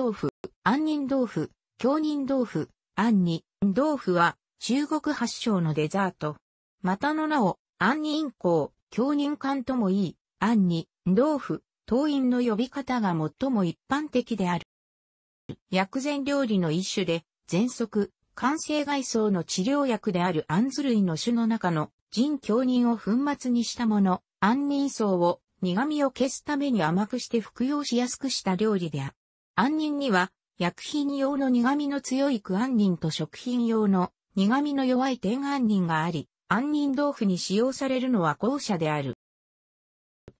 豆腐、杏仁豆腐、京仁豆腐、杏仁豆腐は中国発祥のデザート。またの名を杏仁香、京仁缶ともいい、杏仁豆腐、党員の呼び方が最も一般的である。薬膳料理の一種で、喘息、肝性外装の治療薬である杏ズ類の種の中の人京人を粉末にしたもの、杏仁草を苦味を消すために甘くして服用しやすくした料理である。杏仁には、薬品用の苦味の強い苦杏仁と食品用の苦味の弱い天杏仁があり、杏仁豆腐に使用されるのは後者である。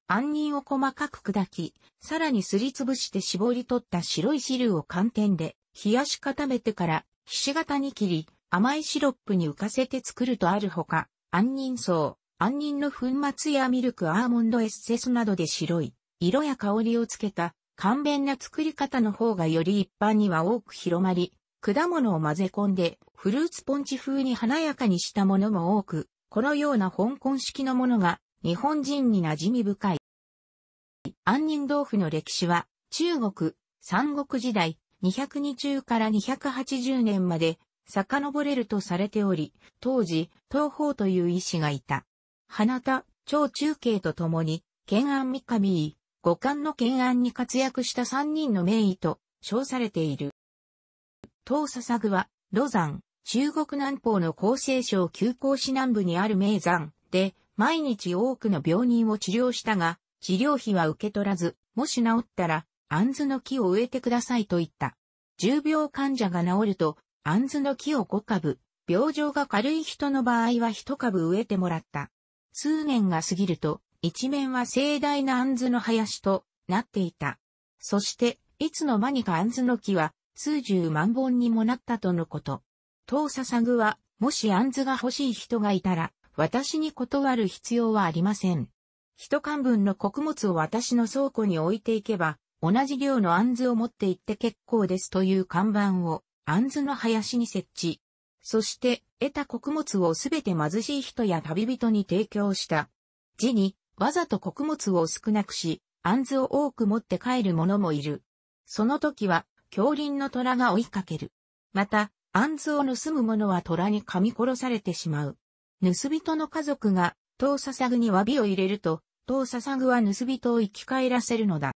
杏仁を細かく砕き、さらにすりつぶして絞り取った白い汁を寒天で冷やし固めてからひし形に切り、甘いシロップに浮かせて作るとあるほか、杏仁層、杏仁の粉末やミルクアーモンドエッセスなどで白い色や香りをつけた簡便な作り方の方がより一般には多く広まり、果物を混ぜ込んでフルーツポンチ風に華やかにしたものも多く、このような香港式のものが日本人に馴染み深い。杏仁豆腐の歴史は中国、三国時代、202中から280年まで遡れるとされており、当時、東方という医師がいた。花田、超中継と共に、懸安三上五冠の懸案に活躍した三人の名医と称されている。東笹具は、ロザン、中国南方の厚生省急行市南部にある名山で、毎日多くの病人を治療したが、治療費は受け取らず、もし治ったら、杏子の木を植えてくださいと言った。重病患者が治ると、杏子の木を5株、病状が軽い人の場合は1株植えてもらった。数年が過ぎると、一面は盛大な杏の林となっていた。そして、いつの間にか杏の木は数十万本にもなったとのこと。当笹具は、もし杏が欲しい人がいたら、私に断る必要はありません。一缶分の穀物を私の倉庫に置いていけば、同じ量の杏を持って行って結構ですという看板を、杏の林に設置。そして、得た穀物をすべて貧しい人や旅人に提供した。次に、わざと穀物を少なくし、安図を多く持って帰る者もいる。その時は、狂輪の虎が追いかける。また、安図を盗む者は虎に噛み殺されてしまう。盗人の家族が、当笹具に詫びを入れると、当笹具は盗人を生き返らせるのだ。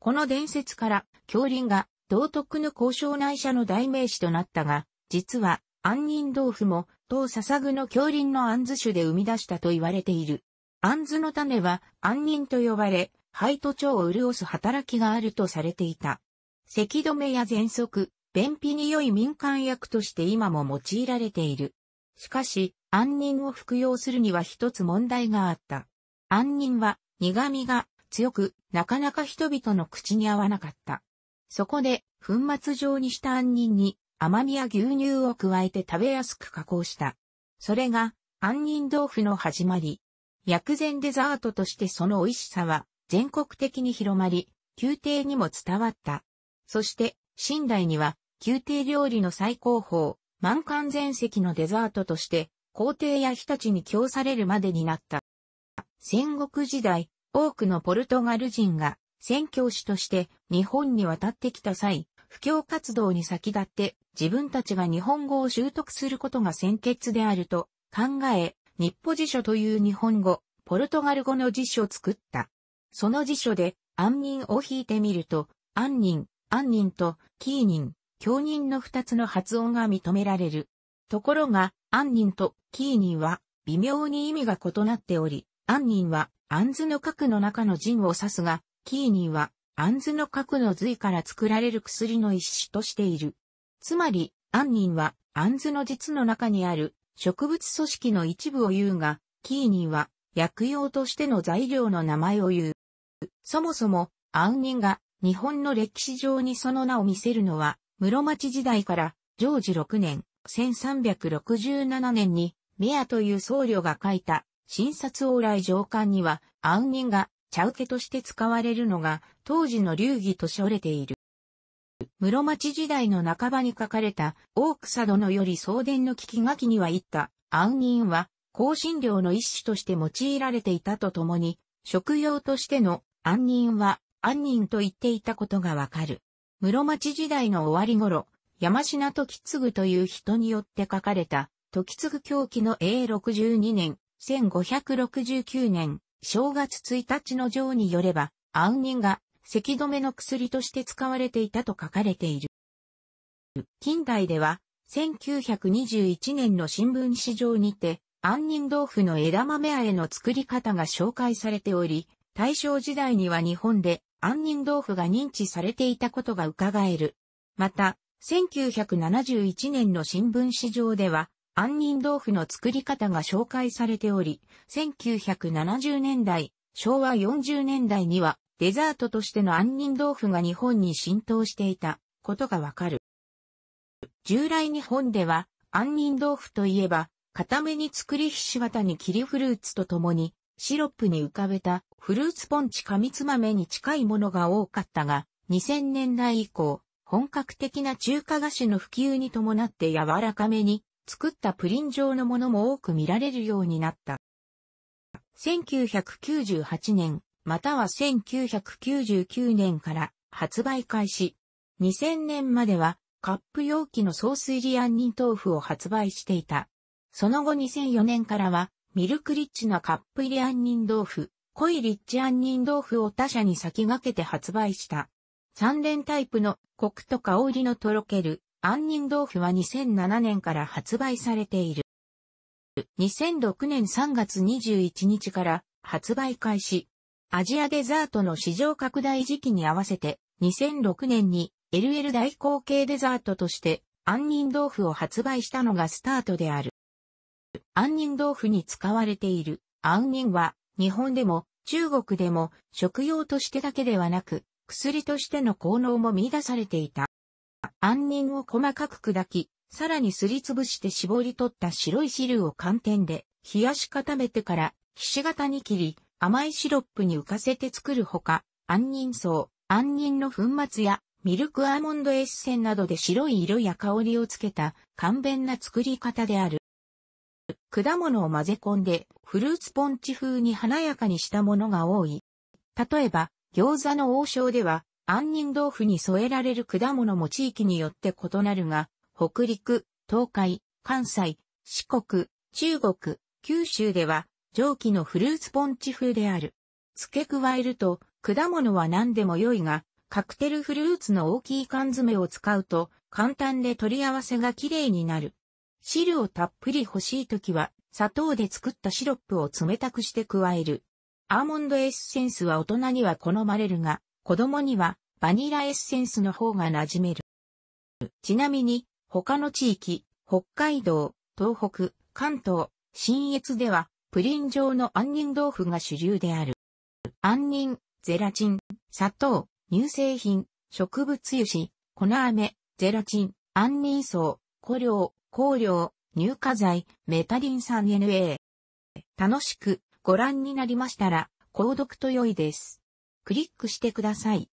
この伝説から、狂輪が、道徳の交渉内者の代名詞となったが、実は、安仁豆腐も、当笹具の狂輪の安図種で生み出したと言われている。杏の種は杏仁と呼ばれ、肺と腸を潤す働きがあるとされていた。咳止めや喘息、便秘に良い民間薬として今も用いられている。しかし、杏仁を服用するには一つ問題があった。杏仁は苦味が強く、なかなか人々の口に合わなかった。そこで、粉末状にした杏仁に甘みや牛乳を加えて食べやすく加工した。それが杏仁豆腐の始まり。薬膳デザートとしてその美味しさは全国的に広まり、宮廷にも伝わった。そして、新代には、宮廷料理の最高峰、満館全席のデザートとして、皇帝や日立に供されるまでになった。戦国時代、多くのポルトガル人が宣教師として日本に渡ってきた際、布教活動に先立って自分たちが日本語を習得することが先決であると考え、日歩辞書という日本語、ポルトガル語の辞書を作った。その辞書で、安人を引いてみると、安人、安人と、キー人、教人の二つの発音が認められる。ところが、安人とキー人は、微妙に意味が異なっており、安人は、安図の核の中の人を指すが、キー人は、安図の核の髄から作られる薬の一種としている。つまり、安人は、安図の実の中にある、植物組織の一部を言うが、キーニンは薬用としての材料の名前を言う。そもそも、アウニンが日本の歴史上にその名を見せるのは、室町時代から常時6年、1367年に、メアという僧侶が書いた、診察往来上巻には、アウニンが茶受けとして使われるのが、当時の流儀と称れている。室町時代の半ばに書かれた、大草殿より送電の聞き書きには言った、暗人は、香辛料の一種として用いられていたとともに、食用としての暗人は、暗人と言っていたことがわかる。室町時代の終わり頃、山品時継という人によって書かれた、時継狂気の永62年、1569年、正月1日の上によれば、暗人が咳止めの薬として使われていたと書かれている。近代では、1921年の新聞市場にて、杏仁豆腐の枝豆あえの作り方が紹介されており、大正時代には日本で杏仁豆腐が認知されていたことが伺える。また、1971年の新聞市場では、杏仁豆腐の作り方が紹介されており、1970年代、昭和40年代にはデザートとしての杏仁豆腐が日本に浸透していたことがわかる。従来日本では杏仁豆腐といえば、固めに作りひし形に切りフルーツとともに、シロップに浮かべたフルーツポンチ紙つまめに近いものが多かったが、2000年代以降、本格的な中華菓子の普及に伴って柔らかめに作ったプリン状のものも多く見られるようになった。1998年、または1999年から発売開始。2000年まではカップ容器の総水り杏仁豆腐を発売していた。その後2004年からはミルクリッチなカップ入り杏仁豆腐、濃いリッチ杏仁豆腐を他社に先駆けて発売した。三連タイプのコクと香りのとろける杏仁豆腐は2007年から発売されている。2006年3月21日から発売開始。アジアデザートの市場拡大時期に合わせて、2006年に LL 大口径デザートとして杏仁豆腐を発売したのがスタートである。杏仁豆腐に使われている杏仁は日本でも中国でも食用としてだけではなく薬としての効能も見出されていた。杏仁を細かく砕き、さらにすりつぶして絞り取った白い汁を寒天で冷やし固めてからひし形に切り、甘いシロップに浮かせて作るほか、杏仁草、杏仁の粉末やミルクアーモンドエッセンなどで白い色や香りをつけた簡便な作り方である。果物を混ぜ込んでフルーツポンチ風に華やかにしたものが多い。例えば、餃子の王将では杏仁豆腐に添えられる果物も地域によって異なるが、北陸、東海、関西、四国、中国、九州では蒸気のフルーツポンチ風である。付け加えると、果物は何でも良いが、カクテルフルーツの大きい缶詰を使うと、簡単で取り合わせが綺麗になる。汁をたっぷり欲しい時は、砂糖で作ったシロップを冷たくして加える。アーモンドエッセンスは大人には好まれるが、子供にはバニラエッセンスの方が馴染める。ちなみに、他の地域、北海道、東北、関東、新越では、プリン状の杏仁豆腐が主流である。杏仁、ゼラチン、砂糖、乳製品、植物油脂、粉飴、ゼラチン、杏仁層、香料、香料、乳化剤、メタリン 3NA。楽しくご覧になりましたら、購読と良いです。クリックしてください。